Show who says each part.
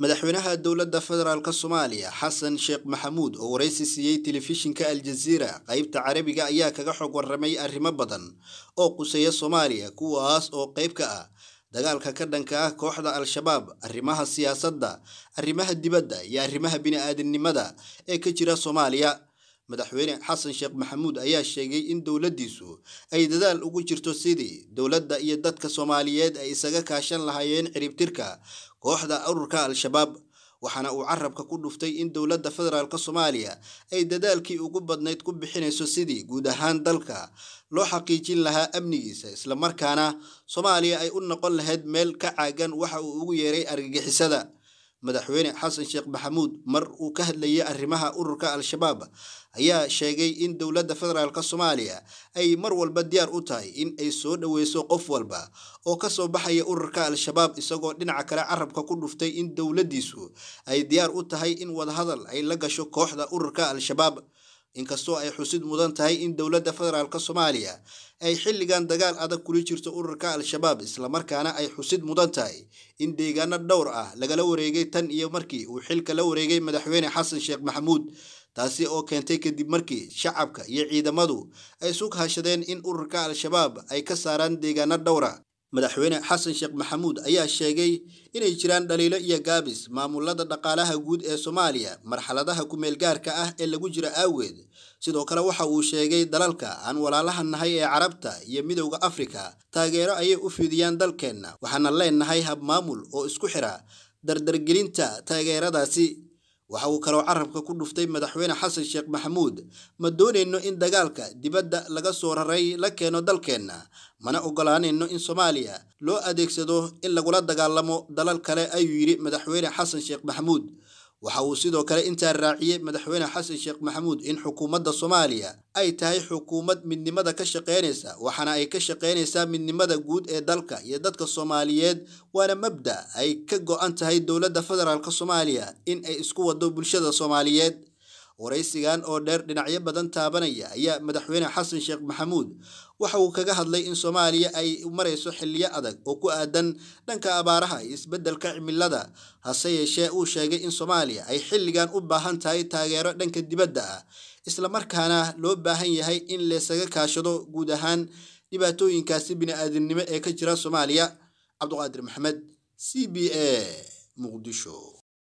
Speaker 1: madaxweynaha dowladda federaalk soomaaliya xasan sheekh maxamuud oo waraysi siiyey telefishinka aljaziira qaybta carabiga ayaa kaga xog warramay arrimo badan oo quseeya soomaaliya kuwaas oo qayb ka ah dagaalka ka dhanka ah kooxda al-shabaab arrimaha siyaasadda arrimaha dibadda iyo arrimaha bini-aadamnimada ee ka jira soomaaliya madaxweyne xasan sheekh maxamuud ayaa sheegay in dowladdiisu ay dadaal ugu jirto sidii dowladda iyo dadka soomaaliyeed ay isaga kaashan lahaayeen ciribtirka kooxda ururka al-shabaab waxaana uu carabka ku dhuftay in dowladda federaalka soomaaliya ay dadaalkii ugu badnayd ku bixinayso sidii guud ahaan dalka loo xaqiijin lahaa amnigiisa islamarkaana soomaaliya ay u noqon lahayd meel ka caagan waxa uu ugu yeeray argagixisada madaxweyne xasan sheekh maxamuud mar uu ka hadlayay arrimaha ururka al-shabaab ayaa sheegay in dowladda federaalka soomaaliya ay mar walba diyaar u tahay in ay soo dhoweyso qof walba oo ka soo baxaya ururka al-shabaab isagoo dhinaca kale carabka ku dhuftay in dowladdiisu ay diyaar u tahay in wadahadal ay la gasho kooxda ururka al-shabaab inkastoo ay xusid mudan tahay in dowladda federaalka soomaaliya ay xilligan dagaal adag kula jirto ururka al-shabaab islamarkaana ay xusid mudan tahay in deegaano dhowr ah lagala wareegay tan iyo markii uu xilka la wareegay madaxweyne xasan sheekh maxamuud taasi oo keentay kadib markii shacabka iyo ciidamadu ay sug hashadeen in ururka al-shabaab ay ka saaraan deegaano dhowra ah madaxweyne xasan sheekh maxamuud ayaa sheegay inay jiraan dhaliilo iyo gaabis maamulada dhaqaalaha guud ee soomaaliya marxaladaha ku-meelgaarka ah ee lagu jira awgeed sidoo kale waxa uu sheegay dalalka aan walaalaha nahay ee carabta iyo midowda afrika taageero ayay u fidiyaan dalkeenna waxaana leenahay maamul oo isku xira dardargelinta taageeradaasi waxa uu kaloo carabka ku dhuftay madaxweyne xasan sheekh maxamuud ma doonayno in dagaalka dibadda laga soo raray la keeno dalkeenna mana ogolaanayno in soomaaliya loo adeegsado in lagula dagaalamo dalal kale ayuu yidhi madaxweyne xasan sheekh maxamuud waxa uu sidoo kale intaa raaciyey madaxweyne xasan sheekh maxamuud in xukuumadda soomaaliya ay tahay xukuumad midnimada ka shaqaynaysa waxaana ay ka shaqaynaysaa midnimada guud ee dalka iyo dadka soomaaliyeed waana mabda ay ka go-an tahay dowladda federaalka soomaaliya in ay isku wado bulshada soomaaliyeed waraysigan oo dheer dhinacyo badan taabanaya ayaa madaxweyne xasan sheekh maxamuud waxa uu kaga hadlay in soomaaliya ay marayso xilliyo adag oo ku aadan dhanka abaaraha iyo isbeddelka cimilada hase yeeshee uu sheegay in soomaaliya ay xilligan u baahan tahay taageero dhanka dibadda ah islamarkaana loo baahan yahay in laysaga kaashado guud ahaan dhibaatooyinkaasi bini-aadamnimo ee ka jira soomaaliya cabduqaadir maxamed c b a muqdisho